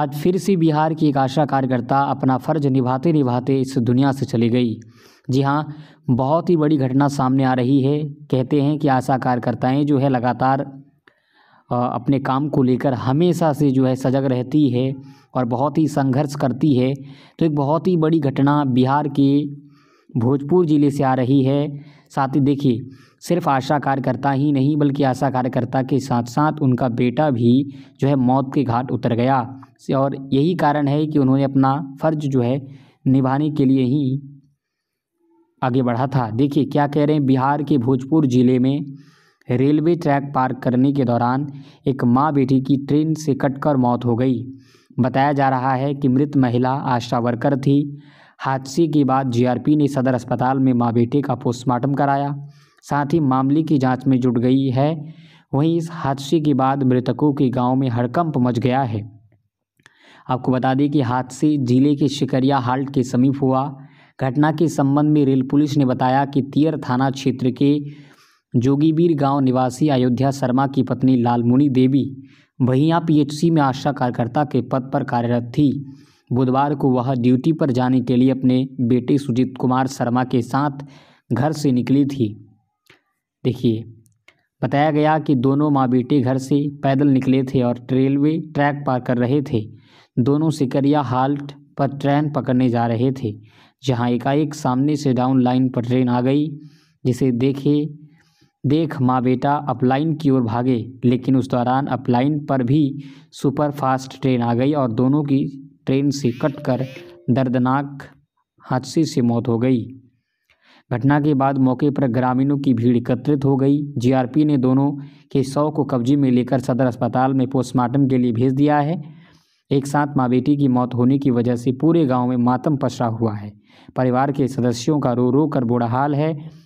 आज फिर से बिहार की एक आशा कार्यकर्ता अपना फर्ज निभाते निभाते इस दुनिया से चली गई जी हाँ बहुत ही बड़ी घटना सामने आ रही है कहते हैं कि आशा कार्यकर्ताएँ जो है लगातार अपने काम को लेकर हमेशा से जो है सजग रहती है और बहुत ही संघर्ष करती है तो एक बहुत ही बड़ी घटना बिहार के भोजपुर ज़िले से आ रही है साथ ही देखिए सिर्फ आशा कार्यकर्ता ही नहीं बल्कि आशा कार्यकर्ता के साथ साथ उनका बेटा भी जो है मौत के घाट उतर गया और यही कारण है कि उन्होंने अपना फ़र्ज जो है निभाने के लिए ही आगे बढ़ा था देखिए क्या कह रहे हैं बिहार के भोजपुर ज़िले में रेलवे ट्रैक पार करने के दौरान एक माँ बेटी की ट्रेन से कटकर मौत हो गई बताया जा रहा है कि मृत महिला आशा वर्कर थी हादसे के बाद जीआरपी ने सदर अस्पताल में माँ बेटे का पोस्टमार्टम कराया साथ ही मामले की जांच में जुट गई है वहीं इस हादसे के बाद मृतकों के गांव में हड़कंप मच गया है आपको बता दें कि हादसे जिले के शिकरिया हाल्ट के समीप हुआ घटना के संबंध में रेल पुलिस ने बताया कि तियर थाना क्षेत्र के जोगीबीर गांव निवासी अयोध्या शर्मा की पत्नी लालमुनी देवी भैया पीएचसी में आशा कार्यकर्ता के पद पर कार्यरत थी बुधवार को वह ड्यूटी पर जाने के लिए अपने बेटे सुजीत कुमार शर्मा के साथ घर से निकली थी देखिए बताया गया कि दोनों माँ बेटे घर से पैदल निकले थे और रेलवे ट्रैक पार कर रहे थे दोनों सिकरिया हाल्ट पर ट्रेन पकड़ने जा रहे थे जहाँ एकाएक सामने से डाउन लाइन पर ट्रेन आ गई जिसे देखे देख माँ बेटा अपलाइन की ओर भागे लेकिन उस दौरान अपलाइन पर भी सुपरफास्ट ट्रेन आ गई और दोनों की ट्रेन से कटकर दर्दनाक हादसे से मौत हो गई घटना के बाद मौके पर ग्रामीणों की भीड़ एकत्रित हो गई जीआरपी ने दोनों के शव को कब्जे में लेकर सदर अस्पताल में पोस्टमार्टम के लिए भेज दिया है एक साथ माँ बेटी की मौत होने की वजह से पूरे गांव में मातम पसरा हुआ है परिवार के सदस्यों का रो रो कर बुरा हाल है